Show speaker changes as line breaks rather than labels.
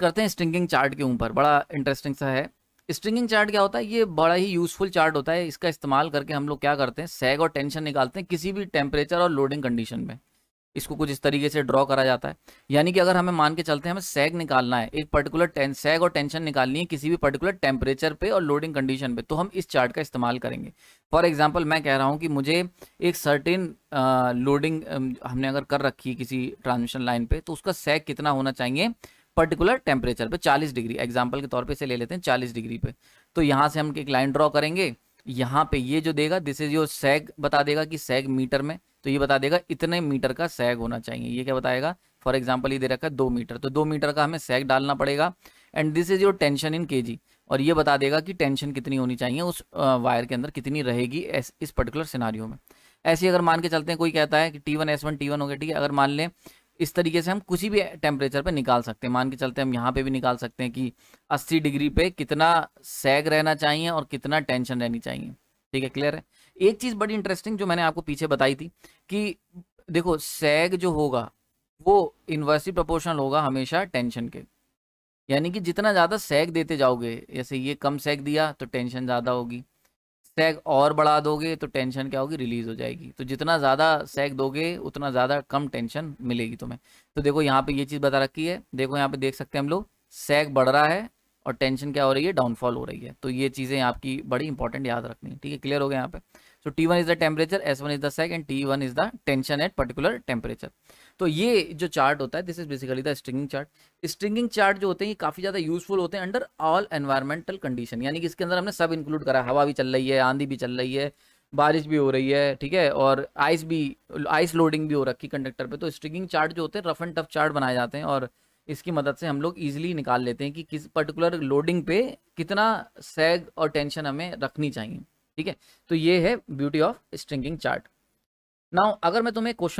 करते हैं stringing chart के ऊपर बड़ा इंटरेस्टिंग सा है स्ट्रिंगिंग चार्ट क्या होता है ये बड़ा ही यूजफुल चार्ट होता है इसका इस्तेमाल करके हम लोग क्या करते हैं सैग और टेंशन निकालते हैं किसी भी टेम्परेचर और लोडिंग कंडीशन में इसको कुछ इस तरीके से ड्रॉ करा जाता है यानी कि अगर हमें मान के चलते हैं हमें सैग निकालना है एक पर्टिकुलर सैग और टेंशन निकालनी है किसी भी पर्टिकुलर टेम्परेचर पे और लोडिंग कंडीशन पे तो हम इस चार्ट का इस्तेमाल करेंगे फॉर एग्जाम्पल मैं कह रहा हूँ कि मुझे एक सर्टेन लोडिंग हमने अगर कर रखी है किसी ट्रांसमिशन लाइन पर तो उसका सैग कितना होना चाहिए पर्टिकुलर टेम्परेचर पे 40 डिग्री एग्जाम्पल के तौर पे इसे ले लेते हैं 40 डिग्री पे तो यहाँ से हम एक लाइन ड्रॉ करेंगे यहाँ पे ये जो देगा दिस इज योर सैग बता देगा कि सैग मीटर में तो ये बता देगा इतने मीटर का सैग होना चाहिए ये क्या बताएगा फॉर एग्जाम्पल ये दे रखा है दो मीटर तो दो मीटर का हमें सैग डालना पड़ेगा and this is your tension इन के और ये बता देगा कि टेंशन कितनी होनी चाहिए उस वायर के अंदर कितनी रहेगी इस पर्टिकुलर सिनारियों में ऐसे अगर मान के चलते हैं कोई कहता है कि T one S one T one हो गया ठीक है अगर मान लें इस तरीके से हम किसी भी टेम्परेचर पर निकाल सकते हैं मान के चलते हम यहाँ पे भी निकाल सकते हैं कि 80 डिग्री पे कितना सैग रहना चाहिए और कितना टेंशन रहनी चाहिए ठीक है क्लियर है एक चीज़ बड़ी इंटरेस्टिंग जो मैंने आपको पीछे बताई थी कि देखो सैग जो होगा वो इन्वर्सिव प्रपोर्शनल होगा हमेशा टेंशन के यानी कि जितना ज़्यादा सैग देते जाओगे जैसे ये कम सैग दिया तो टेंशन ज़्यादा होगी सैग और बढ़ा दोगे तो टेंशन क्या होगी रिलीज हो जाएगी तो जितना ज़्यादा सैग दोगे उतना ज़्यादा कम टेंशन मिलेगी तुम्हें तो देखो यहाँ पे ये चीज़ बता रखी है देखो यहाँ पे देख सकते हैं हम लोग सैग बढ़ रहा है और टेंशन क्या हो रही है डाउनफॉल हो रही है तो ये चीज़ें आपकी बड़ी इंपॉर्टेंट याद रखनी है ठीक है क्लियर हो गया यहाँ पे so T one is the temperature S one is the sec and T one is the tension at particular temperature तो ये जो चार्ट होता है this is basically the stringing chart stringing chart जो होते हैं ये काफ़ी ज़्यादा यूजफुल होते हैं अंडर ऑल एनवायरमेंटल कंडीशन यानी कि इसके अंदर हमने सब इंक्लूड करा हवा भी चल रही है आंधी भी चल रही है बारिश भी हो रही है ठीक है और आइस भी आइस लोडिंग भी हो रखी कंडक्टर पे तो स्ट्रिंगिंग चार्ट जो होते हैं रफ एंड टफ चार्ट बनाए जाते हैं और इसकी मदद से हम लोग ईजिली निकाल लेते हैं कि किस पर्टिकुलर लोडिंग पे कितना सैग और टेंशन हमें रखनी चाहिए ठीक है तो ये है beauty of stringing chart now अगर मैं तुम्हें क्वेश्चन